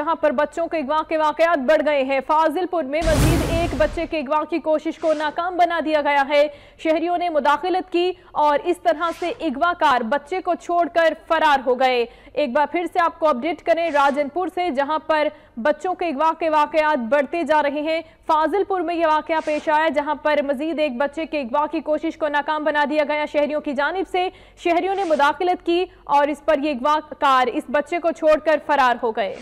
जहां पर बच्चों के अगवा के वाकयात बढ़ गए हैं फाजिलपुर में मजीद एक बच्चे के अगवा की कोशिश को नाकाम बना दिया गया है शहरियों ने मुदाखलत की और इस तरह से अगवाकार बच्चे को छोड़कर फरार हो गए एक बार फिर से आपको अपडेट करें राजनपुर से जहां पर बच्चों के अगवा के वाकयात बढ़ते जा रहे हैं फाजिलपुर में यह वाक़ पेश आया जहां पर मजीद एक बच्चे के अगवा की कोशिश को नाकाम बना दिया गया शहरियों की जानब से शहरियों ने मुदाखलत की और इस पर यह अगवा कार इस बच्चे को छोड़कर फरार हो गए